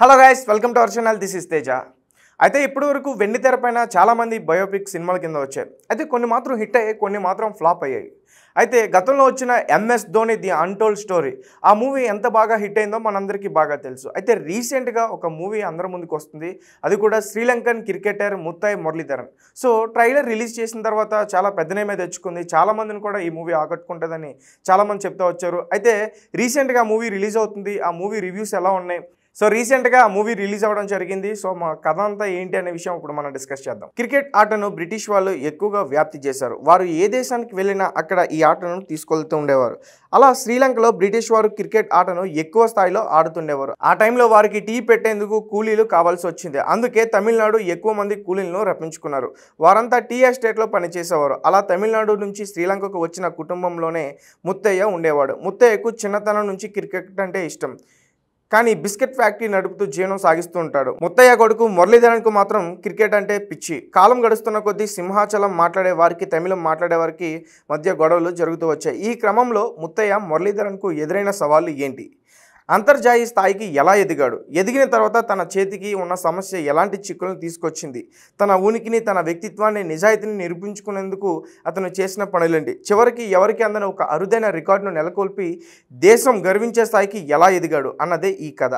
hello guys welcome to our channel this is Teja అయితే ఇప్పటి వరకు వెండి పైన చాలామంది బయోపిక్ సినిమాల కింద వచ్చాయి అయితే కొన్ని మాత్రం హిట్ అయ్యాయి కొన్ని మాత్రం ఫ్లాప్ అయ్యాయి అయితే గతంలో వచ్చిన MS Dhoni the untold story ఆ మూవీ ఎంత బాగా హిట్ అయిందో మనందరికీ బాగా తెలుసు అయితే రీసెంట్గా ఒక మూవీ అందరి ముందుకు వస్తుంది అది కూడా Sri Lankan cricketer Muttiah Muralitharan so trailer release చేసిన తర్వాత చాలా పెద్ద నేమే తెచ్చుకుంది చాలామందిని కూడా ఈ మూవీ ఆకట్టుకుంటుందని చాలామంది చెప్తా వచ్చారు అయితే రీసెంట్గా మూవీ రిలీజ్ అవుతుంది ఆ మూవీ రివ్యూస్ ఎలా ఉన్నాయి సో రీసెంట్గా మూవీ రిలీజ్ అవ్వడం జరిగింది సో మా కథ అంతా ఏంటి అనే విషయం ఇప్పుడు మనం డిస్కస్ చేద్దాం క్రికెట్ ఆటను బ్రిటిష్ వాళ్ళు ఎక్కువగా వ్యాప్తి చేశారు వారు ఏ దేశానికి వెళ్ళినా అక్కడ ఈ ఆటను తీసుకెళ్తూ ఉండేవారు అలా శ్రీలంకలో బ్రిటిష్ వారు క్రికెట్ ఆటను ఎక్కువ స్థాయిలో ఆడుతుండేవారు ఆ టైంలో వారికి టీ పెట్టేందుకు కూలీలు కావాల్సి వచ్చింది అందుకే తమిళనాడు ఎక్కువ మంది కూలీలను రప్పించుకున్నారు వారంతా టీ ఎస్టేట్లో పనిచేసేవారు అలా తమిళనాడు నుంచి శ్రీలంకకు వచ్చిన కుటుంబంలోనే ముత్తయ్య ఉండేవాడు ముత్తయ్యకు చిన్నతనం నుంచి క్రికెట్ అంటే ఇష్టం కానీ బిస్కెట్ ఫ్యాక్టరీ నడుపుతూ జీవనం సాగిస్తూ ఉంటాడు ముత్తయ్య కొడుకు మురళీధరన్కు మాత్రం క్రికెట్ అంటే పిచ్చి కాలం గడుస్తున్న కొద్దీ సింహాచలం మాట్లాడే వారికి తమిళం మాట్లాడే వారికి మధ్య గొడవలు జరుగుతూ వచ్చాయి ఈ క్రమంలో ముత్తయ్య మురళీధరన్కు ఎదురైన సవాళ్లు ఏంటి అంతర్జాతీయ స్థాయికి ఎలా ఎదిగాడు ఎదిగిన తర్వాత తన చేతికి ఉన్న సమస్య ఎలాంటి చిక్కులను తీసుకొచ్చింది తన ఉనికిని తన వ్యక్తిత్వాన్ని నిజాయితీని నిరూపించుకునేందుకు అతను చేసిన పనులండి చివరికి ఎవరికి అందని ఒక అరుదైన రికార్డును నెలకొల్పి దేశం గర్వించే స్థాయికి ఎలా ఎదిగాడు అన్నదే ఈ కథ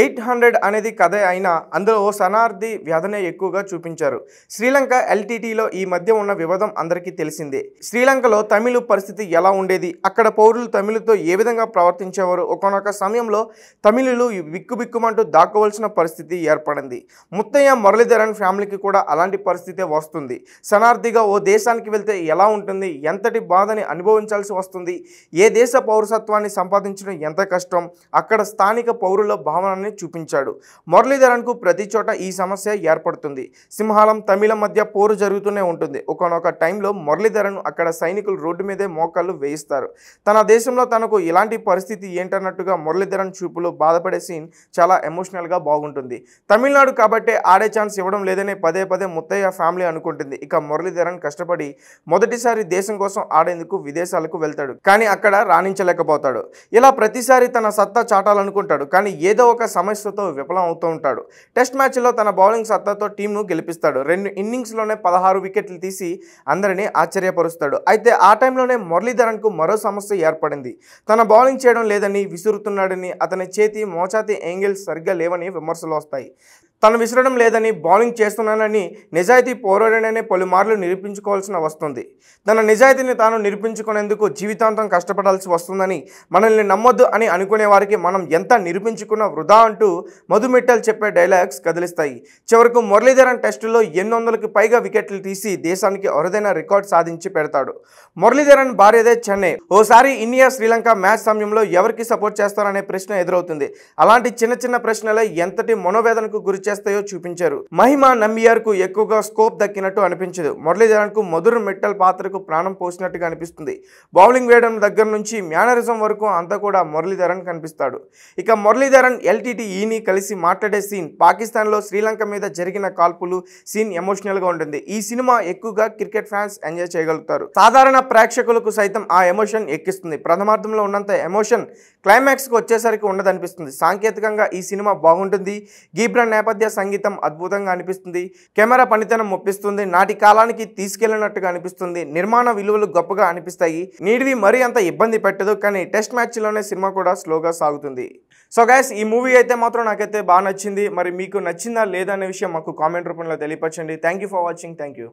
ఎయిట్ హండ్రెడ్ అనేది కథ అయినా అందులో ఓ సనార్థి వ్యధనే ఎక్కువగా చూపించారు శ్రీలంక ఎల్టీటీలో ఈ మధ్య ఉన్న వివాదం అందరికీ తెలిసిందే శ్రీలంకలో తమిళ పరిస్థితి ఎలా ఉండేది అక్కడ పౌరులు తమిళతో ఏ విధంగా ప్రవర్తించేవారు ఒకనొక సమయంలో తమిళులు విక్కుబిక్కుమంటూ దాక్కోవలసిన పరిస్థితి ఏర్పడింది ముత్తయ్య మురళీధరన్ ఫ్యామిలీకి కూడా అలాంటి పరిస్థితే వస్తుంది సనార్థిగా ఓ దేశానికి వెళ్తే ఎలా ఉంటుంది ఎంతటి బాధని అనుభవించాల్సి వస్తుంది ఏ దేశ పౌరసత్వాన్ని సంపాదించడం ఎంత కష్టం అక్కడ స్థానిక పౌరుల భావన సమాధానాన్ని చూపించాడు మురళీధరన్కు ప్రతి చోట ఈ సమస్య ఏర్పడుతుంది సింహాలం తమిళం మధ్య పోరు జరుగుతూనే ఉంటుంది ఒకనొక టైంలో మురళీధరన్ అక్కడ సైనికులు రోడ్డు మీదే మోకాళ్ళు వేయిస్తారు తన దేశంలో తనకు ఇలాంటి పరిస్థితి ఏంటన్నట్టుగా మురళీధరన్ చూపులో బాధపడే సీన్ చాలా ఎమోషనల్గా బాగుంటుంది తమిళనాడు కాబట్టే ఆడే ఛాన్స్ ఇవ్వడం లేదనే పదే పదే ముత్తయ్య ఫ్యామిలీ అనుకుంటుంది ఇక మురళీధరన్ కష్టపడి మొదటిసారి దేశం కోసం ఆడేందుకు విదేశాలకు వెళ్తాడు కానీ అక్కడ రాణించలేకపోతాడు ఇలా ప్రతిసారి తన సత్తా చాటాలనుకుంటాడు కానీ ఏదో ఒక సమస్యతో విఫలం అవుతూ ఉంటాడు టెస్ట్ మ్యాచ్లో తన బౌలింగ్ సత్తాతో టీంను గెలిపిస్తాడు రెండు ఇన్నింగ్స్లోనే పదహారు వికెట్లు తీసి అందరినీ ఆశ్చర్యపరుస్తాడు అయితే ఆ టైంలోనే మురళీధరన్కు మరో సమస్య ఏర్పడింది తన బౌలింగ్ చేయడం లేదని విసురుతున్నాడని అతని చేతి మోచాతి యాంగిల్స్ సరిగ్గా లేవని విమర్శలు వస్తాయి తను విసరడం లేదని బౌలింగ్ చేస్తున్నానని నిజాయితీ పోరాడాననే పలుమార్లు నిరూపించుకోవాల్సిన వస్తుంది తన నిజాయితీని తాను నిరూపించుకునేందుకు జీవితాంతం కష్టపడాల్సి వస్తుందని మనల్ని నమ్మొద్దు అని అనుకునే వారికి మనం ఎంత నిరూపించుకున్న వృధా అంటూ మధుమెట్టలు చెప్పే డైలాగ్స్ కదిలిస్తాయి చివరకు మురళీధరన్ టెస్టులో ఎన్ని వందలకి పైగా వికెట్లు తీసి దేశానికి అరుదైన రికార్డు సాధించి పెడతాడు మురళీధరన్ భార్యదే చెన్నై ఓసారి ఇండియా శ్రీలంక మ్యాచ్ సమయంలో ఎవరికి సపోర్ట్ చేస్తారనే ప్రశ్న ఎదురవుతుంది అలాంటి చిన్న చిన్న ప్రశ్నలే ఎంతటి మనోవేదనకు గురిచే చేస్తాయో చూపించారు మహిమ కు ఎక్కువగా స్కోప్ దక్కినట్టు అనిపించదు కు మధుర మెట్టల్ పాత్రకు ప్రాణం పోసినట్టుగా అనిపిస్తుంది బౌలింగ్ వేయడం దగ్గర నుంచి మేనరిజం వరకు అంతా కూడా మురళీధరన్ కనిపిస్తాడు ఇక మురళీధరన్ ఎల్టీటీ ఈని కలిసి మాట్లాడే సీన్ పాకిస్తాన్లో శ్రీలంక మీద జరిగిన కాల్పులు సీన్ ఎమోషనల్గా ఉంటుంది ఈ సినిమా ఎక్కువగా క్రికెట్ ఫ్యాన్స్ ఎంజాయ్ చేయగలుగుతారు సాధారణ ప్రేక్షకులకు సైతం ఆ ఎమోషన్ ఎక్కిస్తుంది ప్రథమార్థంలో ఉన్నంత ఎమోషన్ క్లైమాక్స్ కు వచ్చేసరికి ఉండదనిపిస్తుంది సాంకేతికంగా ఈ సినిమా బాగుంటుంది గీబ్రాన్ నేపథ్యం నేపథ్య సంగీతం అద్భుతంగా అనిపిస్తుంది కెమెరా పనితనం ఒప్పిస్తుంది నాటి కాలానికి తీసుకెళ్లినట్టుగా అనిపిస్తుంది నిర్మాణ విలువలు గొప్పగా అనిపిస్తాయి నీడివి మరీ అంత ఇబ్బంది పెట్టదు కానీ టెస్ట్ మ్యాచ్లోనే సినిమా కూడా స్లోగా సాగుతుంది సో గైస్ ఈ మూవీ అయితే మాత్రం నాకైతే బాగా నచ్చింది మరి మీకు నచ్చిందా లేదా అనే విషయం మాకు కామెంట్ రూపంలో తెలియపరచండి థ్యాంక్ ఫర్ వాచింగ్ థ్యాంక్